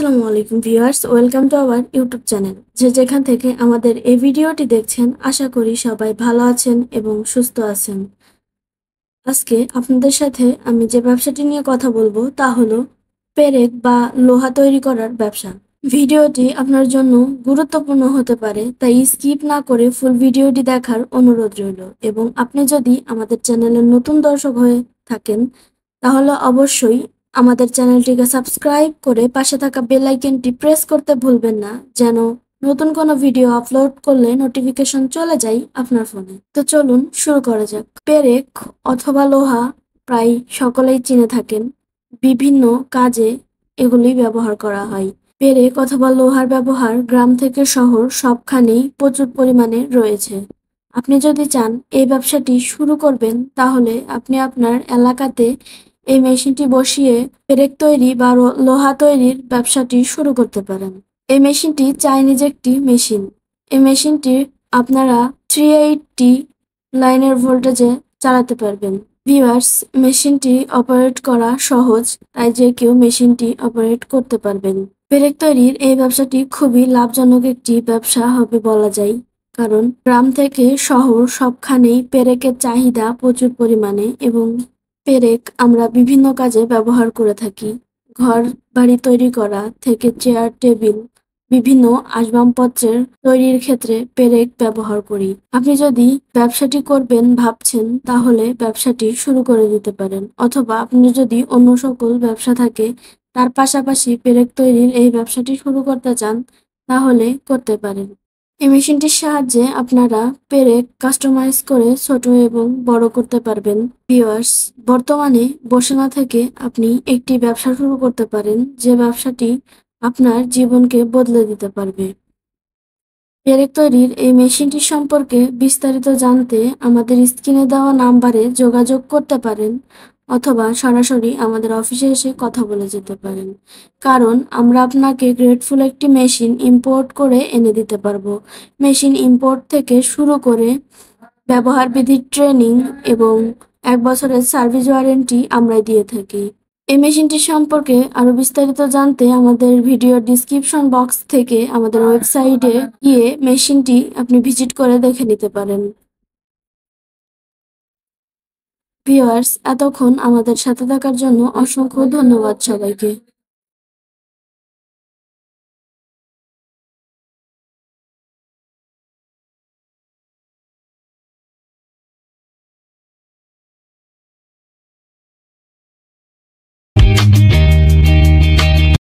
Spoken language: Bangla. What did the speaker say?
আসসালামু আলাইকুম viewers welcome to our YouTube channel যে যেখান থেকে আমাদের এই ভিডিওটি দেখছেন আশা করি সবাই ভালো আছেন এবং সুস্থ আছেন আজকে আপনাদের সাথে আমি যে ব্যবসাটি নিয়ে কথা বলবো তা হলো পেরেক বা লোহা তৈরি করার ব্যবসা ভিডিওটি আপনার জন্য গুরুত্বপূর্ণ হতে পারে তাই স্কিপ না করে ফুল ভিডিওটি দেখার অনুরোধ রইল এবং আপনি যদি আমাদের চ্যানেলের নতুন দর্শক হয়ে থাকেন তাহলে অবশ্যই আমাদের চ্যানেলটিকে সাবস্ক্রাইব করে পাশে থাকা বেল আইকনটি প্রেস করতে ভুলবেন না যেন নতুন কোনো ভিডিও আপলোড করলে নোটিফিকেশন চলে যায় আপনার ফোনে তো চলুন শুরু করা যাক পেরেক অথবা লোহা প্রায় সকলেই চিনে থাকেন বিভিন্ন কাজে এগুলি ব্যবহার করা হয় পেরেক অথবা লোহার ব্যবহার গ্রাম থেকে শহর সবখানেই প্রচুর পরিমাণে রয়েছে আপনি যদি চান এই ব্যবসাটি শুরু করবেন তাহলে আপনি আপনার এলাকাতে এই মেশিনটি বসিয়ে পেরেক তৈরি বা লোহা তৈরির ব্যবসাটি শুরু করতে পারেন এই মেশিনটি চাইনিজ একটি মেশিন এই মেশিনটি আপনারা থ্রি এইটটি লাইনের ভোল্টেজে চালাতে পারবেন ভিওয়ার্স মেশিনটি অপারেট করা সহজ তাই যে কেউ মেশিনটি অপারেট করতে পারবেন পেরেক তৈরির এই ব্যবসাটি খুবই লাভজনক একটি ব্যবসা হবে বলা যায় কারণ গ্রাম থেকে শহর সবখানেই পেরেকের চাহিদা প্রচুর পরিমাণে এবং পেরেক আমরা বিভিন্ন কাজে ব্যবহার করে থাকি ঘর বাড়ি তৈরি করা থেকে চেয়ার টেবিল বিভিন্ন আসবাবপত্রের তৈরির ক্ষেত্রে পেরেক ব্যবহার করি আপনি যদি ব্যবসাটি করবেন ভাবছেন তাহলে ব্যবসাটি শুরু করে দিতে পারেন অথবা আপনি যদি অন্য সকল ব্যবসা থাকে তার পাশাপাশি পেরেক তৈরির এই ব্যবসাটি শুরু করতে চান তাহলে করতে পারেন এই মেশিনটির সাহায্যে আপনারা পেরেক কাস্টমাইজ করে ছোট এবং বড় করতে পারবেন ভিওয়ার্স বর্তমানে বসে না থেকে আপনি একটি ব্যবসা শুরু করতে পারেন যে ব্যবসাটি আপনার জীবনকে বদলে দিতে পারবে পেরেক তৈরির এই মেশিনটি সম্পর্কে বিস্তারিত জানতে আমাদের স্ক্রিনে দেওয়া নাম্বারে যোগাযোগ করতে পারেন অথবা সরাসরি আমাদের অফিসে এসে কথা বলে যেতে পারেন কারণ আমরা আপনাকে গ্রেটফুল একটি মেশিন ইম্পোর্ট করে এনে দিতে পারবো মেশিন ইম্পোর্ট থেকে শুরু করে ব্যবহার বিধির ট্রেনিং এবং এক বছরের সার্ভিস ওয়ারেন্টি আমরা দিয়ে থাকি এই মেশিনটি সম্পর্কে আরও বিস্তারিত জানতে আমাদের ভিডিও ডিসক্রিপশন বক্স থেকে আমাদের ওয়েবসাইটে গিয়ে মেশিনটি আপনি ভিজিট করে দেখে নিতে পারেন ভিওয়ার্স এতক্ষণ আমাদের সাথে থাকার জন্য অসংখ্য ধন্যবাদ সবাইকে